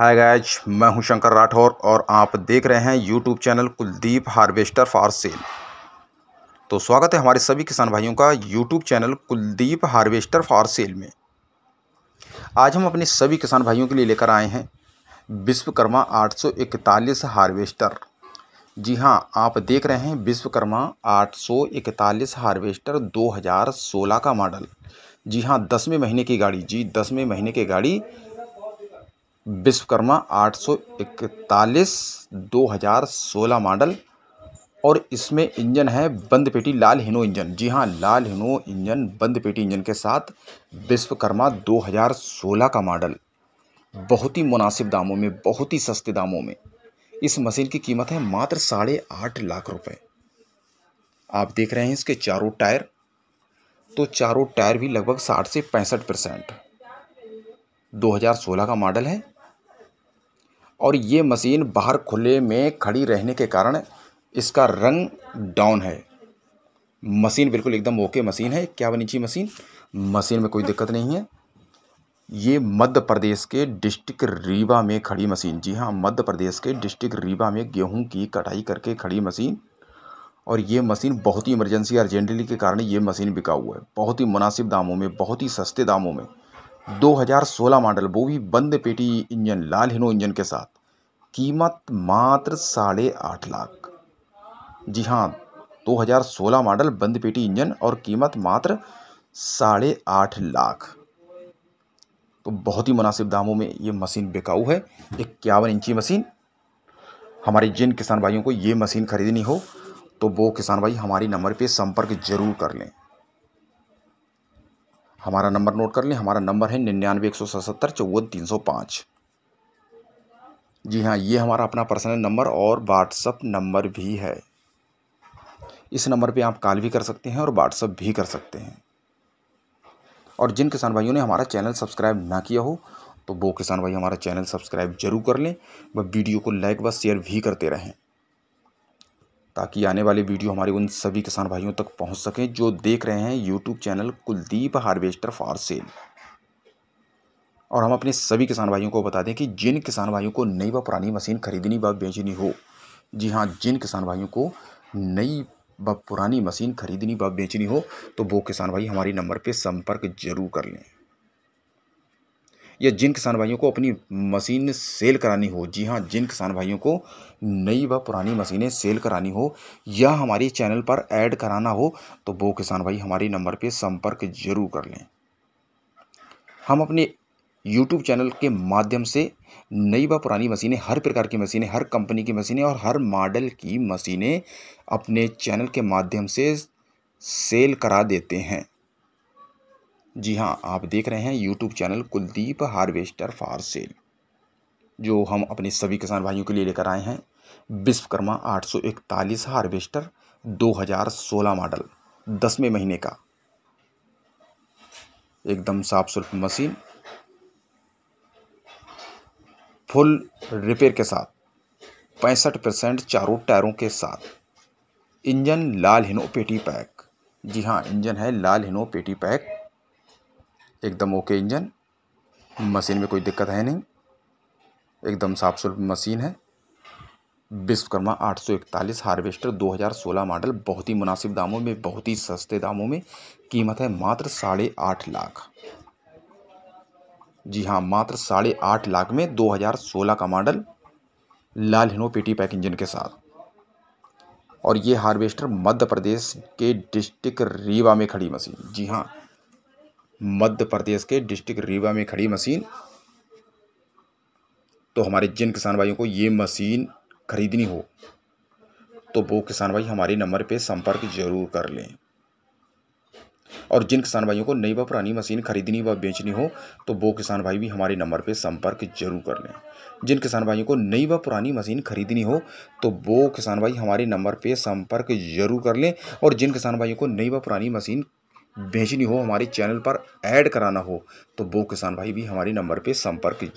hi guys मैं हूं शंकर राठौर और आप देख रहे हैं YouTube channel Kuldeep harvester for sale तो स्वागत है हमारे सभी किसान भाइयों का YouTube channel Kuldeep harvester for sale में आज हम अपने सभी किसान भाइयों के लिए लेकर आए हैं विश्वकर्मा 841 हार्वेस्टर जी हाँ आप देख रहे हैं विश्वकर्मा आठ हार्वेस्टर दो का मॉडल जी हाँ दसवें महीने की गाड़ी जी दसवें महीने की गाड़ी विश्वकर्मा आठ सौ इकतालीस दो हज़ार सोलह मॉडल और इसमें इंजन है बंद पेटी लाल हिनो इंजन जी हाँ लाल हिनो इंजन बंद पेटी इंजन के साथ विश्वकर्मा 2016 का मॉडल बहुत ही मुनासिब दामों में बहुत ही सस्ते दामों में इस मशीन की कीमत है मात्र साढ़े आठ लाख रुपए आप देख रहे हैं इसके चारों टायर तो चारों टायर भी लगभग साठ से पैंसठ परसेंट दो का मॉडल है और ये मशीन बाहर खुले में खड़ी रहने के कारण इसका रंग डाउन है मशीन बिल्कुल एकदम ओके मशीन है क्या बनी चाहिए मशीन मशीन में कोई दिक्कत नहीं है ये मध्य प्रदेश के डिस्ट्रिक्ट रीवा में खड़ी मशीन जी हाँ मध्य प्रदेश के डिस्ट्रिक्ट रीवा में गेहूं की कटाई करके खड़ी मशीन और ये मशीन बहुत ही इमरजेंसी अर्जेंटली के कारण ये मशीन बिका हुआ है बहुत ही मुनासिब दामों में बहुत ही सस्ते दामों में 2016 मॉडल वो भी बंद पेटी इंजन लाल हिनो इंजन के साथ कीमत मात्र साढ़े आठ लाख जी हाँ 2016 मॉडल बंद पेटी इंजन और कीमत मात्र साढ़े आठ लाख तो बहुत ही मुनासिब दामों में ये मशीन बिकाऊ है इक्यावन इंची मशीन हमारे जिन किसान भाइयों को ये मशीन ख़रीदनी हो तो वो किसान भाई हमारी नंबर पे संपर्क ज़रूर कर लें हमारा नंबर नोट कर लें हमारा नंबर है निन्यानवे एक सौ सतहत्तर चौवन तीन सौ पाँच जी हाँ ये हमारा अपना पर्सनल नंबर और व्हाट्सअप नंबर भी है इस नंबर पे आप कॉल भी कर सकते हैं और व्हाट्सअप भी कर सकते हैं और जिन किसान भाइयों ने हमारा चैनल सब्सक्राइब ना किया हो तो वो किसान भाई हमारा चैनल सब्सक्राइब जरूर कर लें व वीडियो को लाइक व शेयर भी करते रहें ताकि आने वाले वीडियो हमारे उन सभी किसान भाइयों तक पहुंच सकें जो देख रहे हैं YouTube channel Kuldeep harvester for sale और हम अपने सभी किसान भाइयों को बता दें कि जिन किसान भाइयों को नई व पुरानी मशीन खरीदनी व बेचनी हो जी हाँ जिन किसान भाइयों को नई व पुरानी मशीन खरीदनी व बेचनी हो तो वो किसान भाई हमारे नंबर पर संपर्क जरूर कर लें या जिन किसान भाइयों को अपनी मशीन सेल करानी हो जी हाँ जिन किसान भाइयों को नई व पुरानी मशीनें सेल करानी हो या हमारे चैनल पर ऐड कराना हो तो वो किसान भाई हमारे नंबर पर संपर्क जरूर कर लें हम अपने यूट्यूब चैनल के माध्यम से नई व पुरानी मशीनें हर प्रकार की मशीनें हर कंपनी की मशीनें और हर मॉडल की मशीनें अपने चैनल के माध्यम से सेल करा देते हैं जी हाँ आप देख रहे हैं YouTube channel Kuldeep harvester for sale जो हम अपने सभी किसान भाइयों के लिए लेकर आए हैं विश्वकर्मा 841 हार्वेस्टर 2016 मॉडल दसवें महीने का एकदम साफ सुल्फ मशीन फुल रिपेयर के साथ पैंसठ परसेंट चारों टायरों के साथ इंजन लाल हिनो पेटी पैक जी हाँ इंजन है लाल हिनो पेटी पैक एकदम ओके इंजन मशीन में कोई दिक्कत है नहीं एकदम साफ सुथ मशीन है विश्वकर्मा 841 हार्वेस्टर 2016 मॉडल बहुत ही मुनासिब दामों में बहुत ही सस्ते दामों में कीमत है मात्र साढ़े आठ लाख जी हाँ मात्र साढ़े आठ लाख में 2016 का मॉडल लाल हिनो पेटी पैक इंजन के साथ और ये हार्वेस्टर मध्य प्रदेश के डिस्ट्रिक्ट रीवा में खड़ी मशीन जी हाँ मध्य प्रदेश के डिस्ट्रिक्ट रीवा में खड़ी मशीन तो हमारे जिन किसान भाइयों को ये मशीन खरीदनी हो तो वो किसान भाई हमारे नंबर पे संपर्क जरूर कर लें और जिन किसान भाइयों को नई व पुरानी मशीन खरीदनी व बेचनी हो तो वो किसान भाई भी हमारे नंबर पे संपर्क जरूर कर लें जिन किसान भाइयों को नई व पुरानी मशीन खरीदनी हो तो वो किसान भाई हमारे नंबर पे संपर्क जरूर कर लें और जिन किसान भाइयों को नई व पुरानी मशीन बेचनी हो हमारे चैनल पर ऐड कराना हो तो वो किसान भाई भी हमारे नंबर पर संपर्क